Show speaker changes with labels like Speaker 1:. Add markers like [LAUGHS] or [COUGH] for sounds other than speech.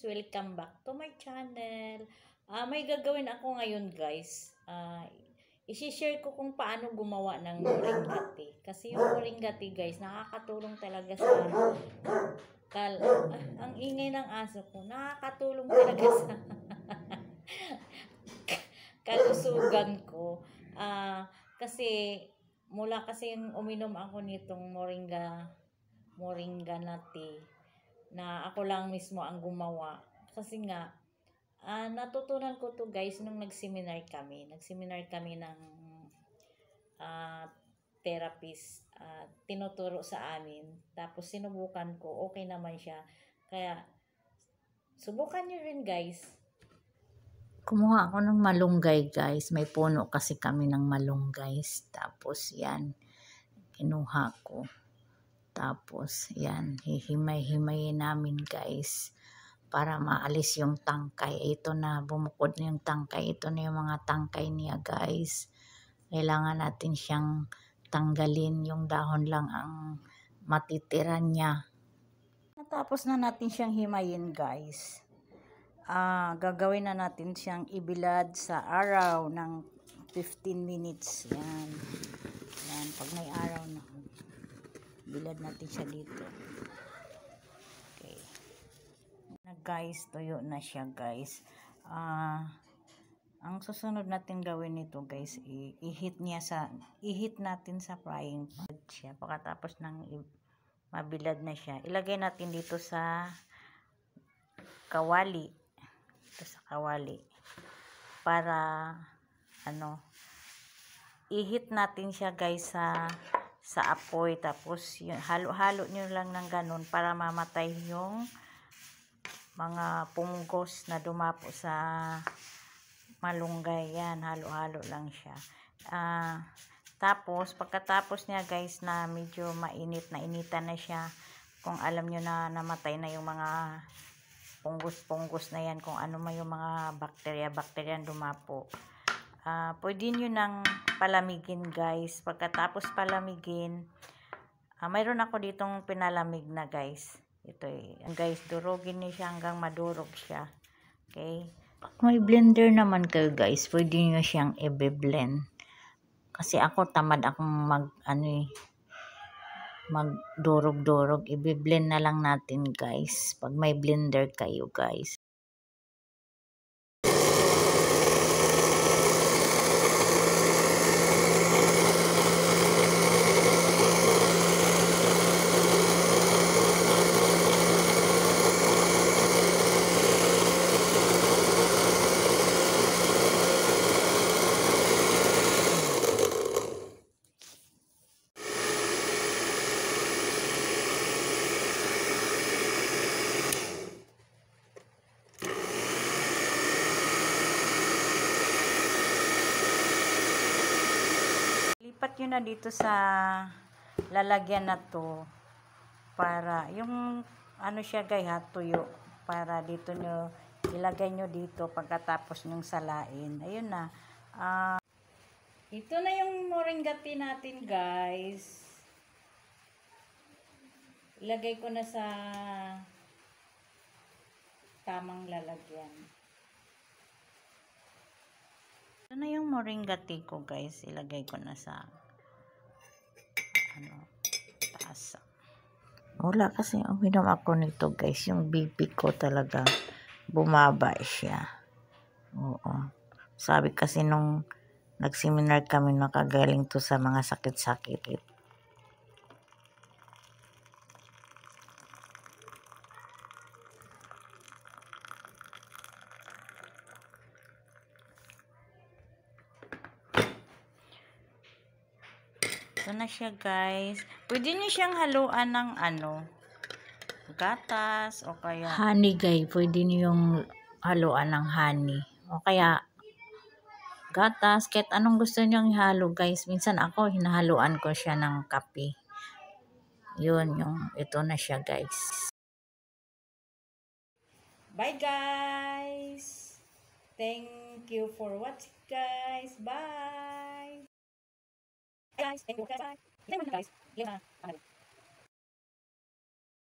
Speaker 1: Welcome back to my channel. Uh, may gagawin ako ngayon guys. Uh, ah, I-share ko kung paano gumawa ng moringgati. Kasi yung moringgati guys, nakakatulong talaga sa kal ah, ang ingay ng aso ko. Nakakatulong talaga sa [LAUGHS] kalusugan ko. Uh, kasi mula kasi yung uminom ako nitong moringa moringa na tea na ako lang mismo ang gumawa. Kasi nga, uh, natutunan ko to guys nung nag-seminar kami. Nag-seminar kami ng uh, therapist. Uh, tinuturo sa amin. Tapos sinubukan ko. Okay naman siya. Kaya, subukan nyo rin guys. Kumuha ako ng malunggay guys. May puno kasi kami ng malunggay. Tapos yan, kinuha ko. Tapos, yan, hihimay-himayin namin guys para maalis yung tangkay. Ito na, bumukod na yung tangkay. Ito na yung mga tangkay niya guys. Kailangan natin siyang tanggalin yung dahon lang ang matitira niya. Natapos na natin siyang himayin guys. Uh, gagawin na natin siyang ibilad sa araw ng 15 minutes. Yan. Yan, pag may araw na. Bilad natin siya dito. Okay. Na guys, tuyo na siya guys. Ah... Uh, ang susunod natin gawin nito guys, i-heat niya sa i-heat natin sa frying pan siya pagkatapos ng mabilad na siya. Ilagay natin dito sa kawali. Dito sa kawali para ano i-heat natin siya guys sa sa apoy. Tapos, halo-halo nyo lang ng ganun para mamatay yung mga punggos na dumapo sa malunggay. Yan, halo-halo lang siya. Uh, tapos, pagkatapos niya guys na medyo mainit na initan na siya, kung alam nyo na namatay na yung mga punggos-punggos na yan, kung ano may yung mga bakterya-bakterya dumapo uh, pwede nyo nang palamigin guys. Pagkatapos palamigin, uh, mayroon ako ditong pinalamig na guys. Ito eh. Guys, durugin niya siya hanggang madurog siya. Okay. Pag may blender naman kayo guys, pwede nyo siyang i-blend. Kasi ako tamad akong mag, ano eh, magdurog-durog. I-blend na lang natin guys. Pag may blender kayo guys. nyo na dito sa lalagyan na to para yung ano siya guys ha, tuyo para dito nyo ilagay nyo dito pagkatapos nyong salain ayun na uh, ito na yung moringa tea natin guys ilagay ko na sa tamang lalagyan ito na yung moringa tea ko guys ilagay ko na sa ano, taas. Ah. Wala kasi uminom ako nito guys. Yung BP ko talaga bumaba siya. Oo. Sabi kasi nung nag-seminar kami nakagaling to sa mga sakit-sakit Ito na siya, guys. Pwede niyo siyang haluan ng ano, gatas o kaya... Honey, guys. Pwede niyo yung haluan ng honey. O kaya gatas, kahit anong gusto niyo ihalo, guys. Minsan ako, hinahaluan ko siya ng kape. Yun, yung ito na siya, guys. Bye, guys! Thank you for watching, guys. Bye! guys, they were guys, guys, yeah,